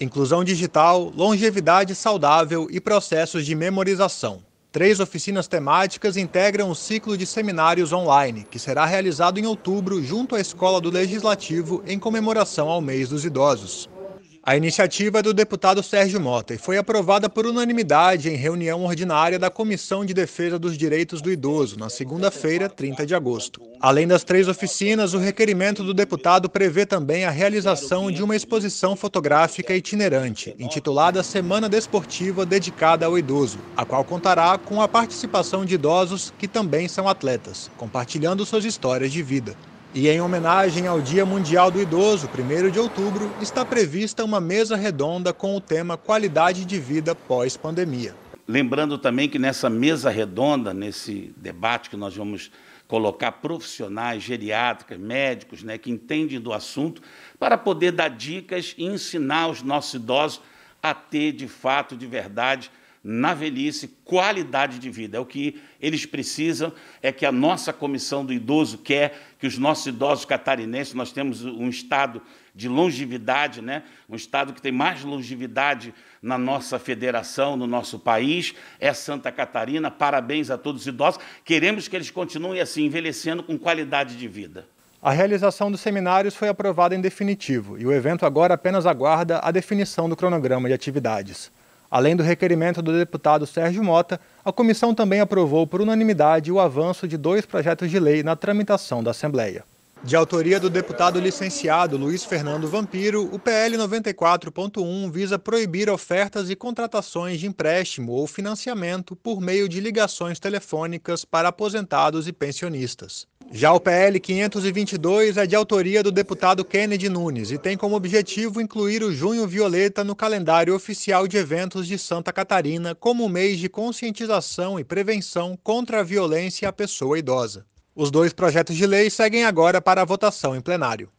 Inclusão digital, longevidade saudável e processos de memorização. Três oficinas temáticas integram o ciclo de seminários online, que será realizado em outubro junto à Escola do Legislativo em comemoração ao mês dos idosos. A iniciativa é do deputado Sérgio Mota e foi aprovada por unanimidade em reunião ordinária da Comissão de Defesa dos Direitos do Idoso, na segunda-feira, 30 de agosto. Além das três oficinas, o requerimento do deputado prevê também a realização de uma exposição fotográfica itinerante, intitulada Semana Desportiva Dedicada ao Idoso, a qual contará com a participação de idosos que também são atletas, compartilhando suas histórias de vida. E em homenagem ao Dia Mundial do Idoso, 1 de outubro, está prevista uma mesa redonda com o tema Qualidade de Vida pós-pandemia. Lembrando também que nessa mesa redonda, nesse debate que nós vamos colocar profissionais, geriátricas, médicos, né, que entendem do assunto, para poder dar dicas e ensinar os nossos idosos a ter de fato, de verdade, na velhice, qualidade de vida. É o que eles precisam, é que a nossa comissão do idoso quer, que os nossos idosos catarinenses, nós temos um estado de longevidade, né? um estado que tem mais longevidade na nossa federação, no nosso país, é Santa Catarina. Parabéns a todos os idosos. Queremos que eles continuem assim, envelhecendo com qualidade de vida. A realização dos seminários foi aprovada em definitivo e o evento agora apenas aguarda a definição do cronograma de atividades. Além do requerimento do deputado Sérgio Mota, a comissão também aprovou por unanimidade o avanço de dois projetos de lei na tramitação da Assembleia. De autoria do deputado licenciado Luiz Fernando Vampiro, o PL 94.1 visa proibir ofertas e contratações de empréstimo ou financiamento por meio de ligações telefônicas para aposentados e pensionistas. Já o PL 522 é de autoria do deputado Kennedy Nunes e tem como objetivo incluir o Junho Violeta no calendário oficial de eventos de Santa Catarina como mês de conscientização e prevenção contra a violência à pessoa idosa. Os dois projetos de lei seguem agora para a votação em plenário.